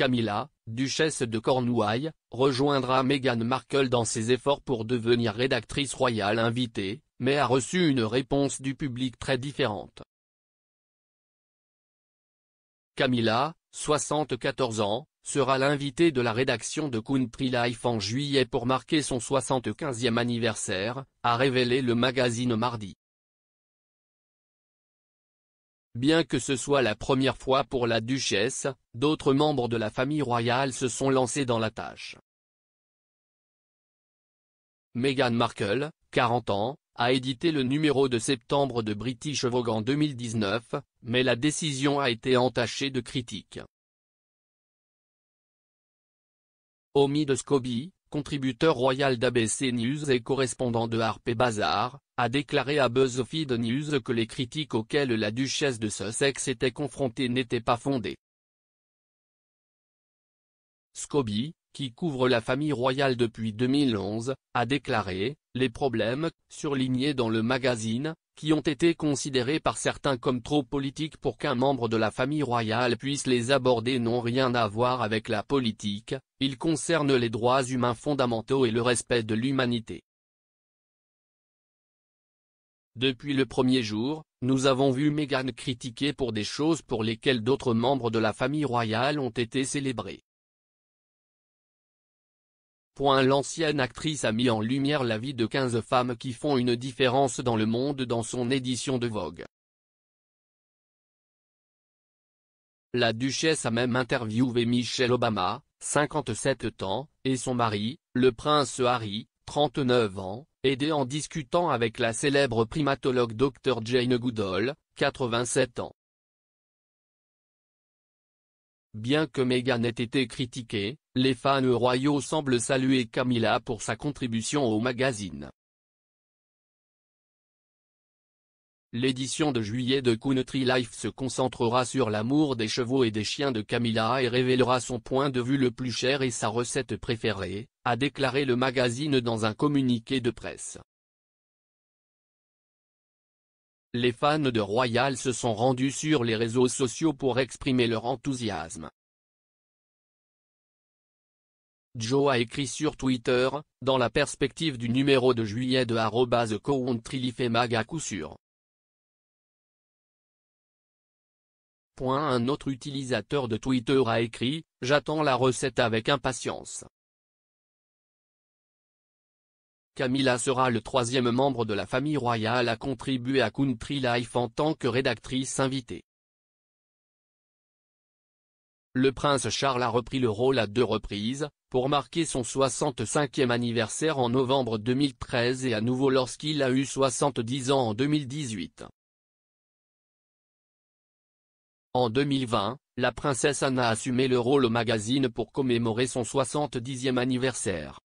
Camilla, duchesse de Cornouailles, rejoindra Meghan Markle dans ses efforts pour devenir rédactrice royale invitée, mais a reçu une réponse du public très différente. Camilla, 74 ans, sera l'invitée de la rédaction de Country Life en juillet pour marquer son 75e anniversaire, a révélé le magazine mardi. Bien que ce soit la première fois pour la duchesse, d'autres membres de la famille royale se sont lancés dans la tâche. Meghan Markle, 40 ans, a édité le numéro de septembre de British Vogue en 2019, mais la décision a été entachée de critiques. Omid de Scobie, contributeur royal d'ABC News et correspondant de Harpe Bazaar, a déclaré à BuzzFeed News que les critiques auxquelles la duchesse de Sussex était confrontée n'étaient pas fondées. Scobie, qui couvre la famille royale depuis 2011, a déclaré, les problèmes, surlignés dans le magazine, qui ont été considérés par certains comme trop politiques pour qu'un membre de la famille royale puisse les aborder n'ont rien à voir avec la politique, ils concernent les droits humains fondamentaux et le respect de l'humanité. Depuis le premier jour, nous avons vu Meghan critiquer pour des choses pour lesquelles d'autres membres de la famille royale ont été célébrés. L'ancienne actrice a mis en lumière la vie de 15 femmes qui font une différence dans le monde dans son édition de Vogue. La duchesse a même interviewé Michelle Obama, 57 ans, et son mari, le prince Harry, 39 ans, aidé en discutant avec la célèbre primatologue Dr Jane Goodall, 87 ans. Bien que Meghan ait été critiquée, les fans royaux semblent saluer Camilla pour sa contribution au magazine. L'édition de juillet de Country Life se concentrera sur l'amour des chevaux et des chiens de Camilla et révélera son point de vue le plus cher et sa recette préférée, a déclaré le magazine dans un communiqué de presse. Les fans de Royal se sont rendus sur les réseaux sociaux pour exprimer leur enthousiasme. Joe a écrit sur Twitter, dans la perspective du numéro de juillet de @countrylife_mag à coup sûr. Point un autre utilisateur de Twitter a écrit, j'attends la recette avec impatience. Camilla sera le troisième membre de la famille royale à contribuer à Country Life en tant que rédactrice invitée. Le prince Charles a repris le rôle à deux reprises, pour marquer son 65e anniversaire en novembre 2013 et à nouveau lorsqu'il a eu 70 ans en 2018. En 2020, la princesse Anna a assumé le rôle au magazine pour commémorer son 70e anniversaire.